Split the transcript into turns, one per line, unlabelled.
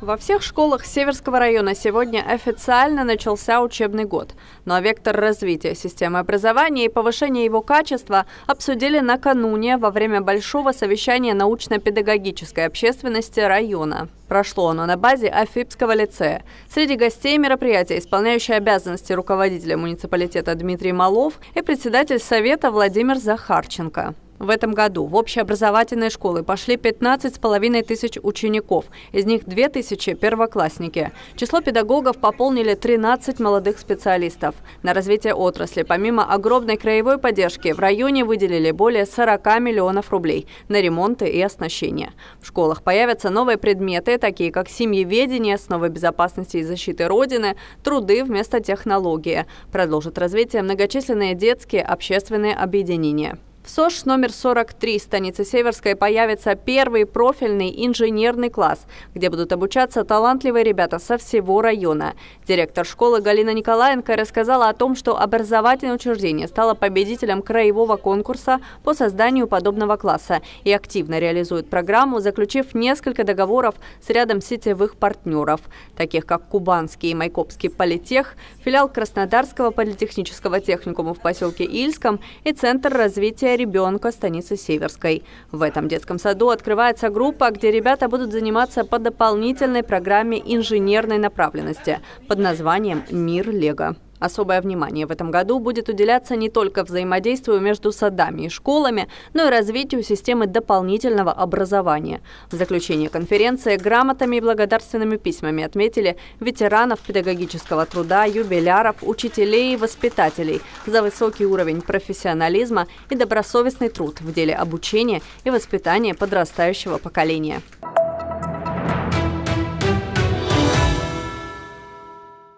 Во всех школах Северского района сегодня официально начался учебный год. Но вектор развития системы образования и повышения его качества обсудили накануне во время большого совещания научно-педагогической общественности района. Прошло оно на базе Афипского лицея. Среди гостей мероприятия исполняющий обязанности руководителя муниципалитета Дмитрий Малов и председатель совета Владимир Захарченко. В этом году в общеобразовательные школы пошли 15 с половиной тысяч учеников, из них 2 тысячи – первоклассники. Число педагогов пополнили 13 молодых специалистов. На развитие отрасли помимо огромной краевой поддержки в районе выделили более 40 миллионов рублей на ремонты и оснащение. В школах появятся новые предметы, такие как семьеведение, основы безопасности и защиты Родины, труды вместо технологии. Продолжит развитие многочисленные детские общественные объединения. В СОЖ номер 43 станицы Северской появится первый профильный инженерный класс, где будут обучаться талантливые ребята со всего района. Директор школы Галина Николаенко рассказала о том, что образовательное учреждение стало победителем краевого конкурса по созданию подобного класса и активно реализует программу, заключив несколько договоров с рядом сетевых партнеров, таких как Кубанский и Майкопский политех, филиал Краснодарского политехнического техникума в поселке Ильском и Центр развития ребенка станицы Северской. В этом детском саду открывается группа, где ребята будут заниматься по дополнительной программе инженерной направленности под названием «Мир Лего». Особое внимание в этом году будет уделяться не только взаимодействию между садами и школами, но и развитию системы дополнительного образования. В заключение конференции грамотами и благодарственными письмами отметили ветеранов педагогического труда, юбиляров, учителей и воспитателей за высокий уровень профессионализма и добросовестный труд в деле обучения и воспитания подрастающего поколения.